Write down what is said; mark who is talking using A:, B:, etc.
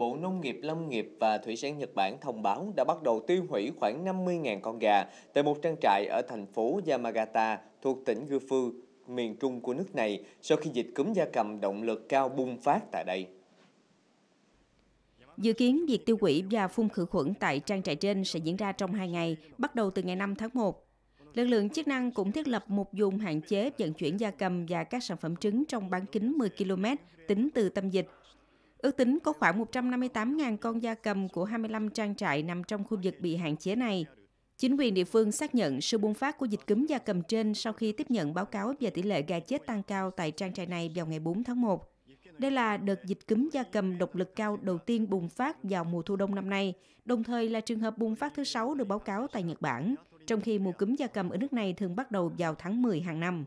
A: Bộ Nông nghiệp, Lâm nghiệp và Thủy sản Nhật Bản thông báo đã bắt đầu tiêu hủy khoảng 50.000 con gà tại một trang trại ở thành phố Yamagata thuộc tỉnh Gifu, miền trung của nước này sau khi dịch cúm gia cầm động lực cao bùng phát tại đây.
B: Dự kiến việc tiêu hủy và phun khử khuẩn tại trang trại trên sẽ diễn ra trong 2 ngày, bắt đầu từ ngày 5 tháng 1. Lực lượng chức năng cũng thiết lập một vùng hạn chế vận chuyển gia cầm và các sản phẩm trứng trong bán kính 10 km tính từ tâm dịch Ước tính có khoảng 158.000 con gia cầm của 25 trang trại nằm trong khu vực bị hạn chế này. Chính quyền địa phương xác nhận sự bùng phát của dịch cúm gia cầm trên sau khi tiếp nhận báo cáo về tỷ lệ gà chết tăng cao tại trang trại này vào ngày 4 tháng 1. Đây là đợt dịch cúm gia cầm độc lực cao đầu tiên bùng phát vào mùa thu đông năm nay, đồng thời là trường hợp bùng phát thứ 6 được báo cáo tại Nhật Bản, trong khi mùa cúm gia cầm ở nước này thường bắt đầu vào tháng 10 hàng năm.